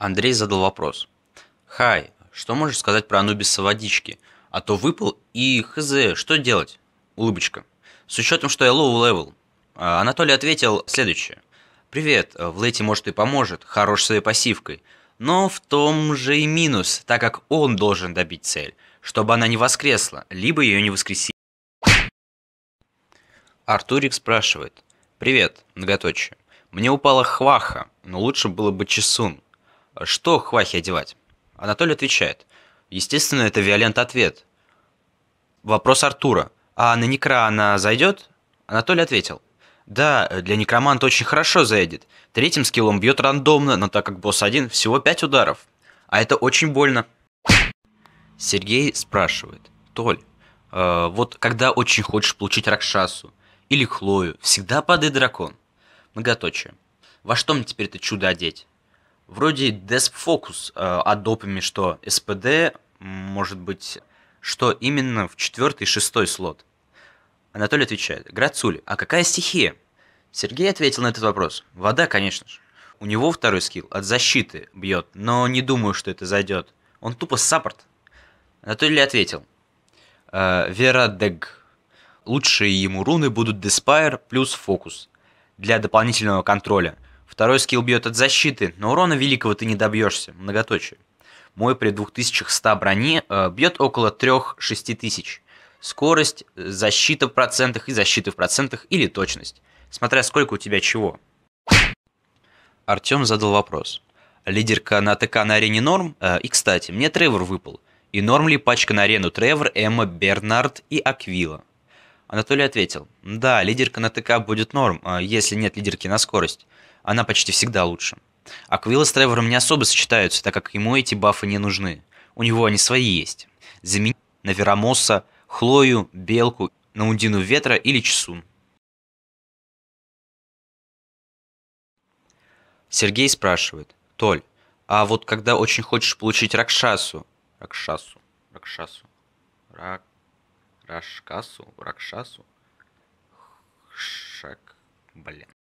Андрей задал вопрос. «Хай, что можешь сказать про Анубиса водички? А то выпал и хз, что делать?» Улыбочка. «С учетом, что я лоу-левел». А, Анатолий ответил следующее. «Привет, в лейте может и поможет, хорош своей пассивкой. Но в том же и минус, так как он должен добить цель, чтобы она не воскресла, либо ее не воскресили». Артурик спрашивает. «Привет, многоточие. Мне упала хваха, но лучше было бы чесун. Что хвахи одевать? Анатолий отвечает. Естественно, это Виолент ответ. Вопрос Артура. А на некра она зайдет? Анатолий ответил. Да, для некроманта очень хорошо заедет. Третьим скиллом бьет рандомно, но так как босс один, всего пять ударов. А это очень больно. Сергей спрашивает. Толь, э, вот когда очень хочешь получить Ракшасу или Хлою, всегда падает дракон. Многоточие. Во что мне теперь это чудо одеть? Вроде Desp Focus э, от допами, что SPD, может быть, что именно в четвертый и шестой слот. Анатолий отвечает, Грацуль, а какая стихия? Сергей ответил на этот вопрос. Вода, конечно же. У него второй скилл от защиты бьет, но не думаю, что это зайдет. Он тупо саппорт. Анатолий ответил. Э, Вера Дег. Лучшие ему руны будут Деспайр плюс Фокус для дополнительного контроля. Второй скилл бьет от защиты, но урона великого ты не добьешься, многоточие. Мой при 2100 брони э, бьет около 3-6 тысяч. Скорость, э, защита в процентах и защита в процентах или точность. Смотря сколько у тебя чего. Артем задал вопрос. Лидерка на АТК на арене Норм? Э, и, кстати, мне Тревор выпал. И Норм ли пачка на арену Тревор, Эмма, Бернард и Аквила? Анатолий ответил, да, лидерка на ТК будет норм, а, если нет лидерки на скорость. Она почти всегда лучше. Аквилла с Тревором не особо сочетаются, так как ему эти бафы не нужны. У него они свои есть. Замени на Верамоса, Хлою, Белку, Наудину Ветра или Чесун. Сергей спрашивает. Толь, а вот когда очень хочешь получить Ракшасу... Ракшасу... Ракшасу... Рак... Рашкасу, Ракшасу, Шак, блин.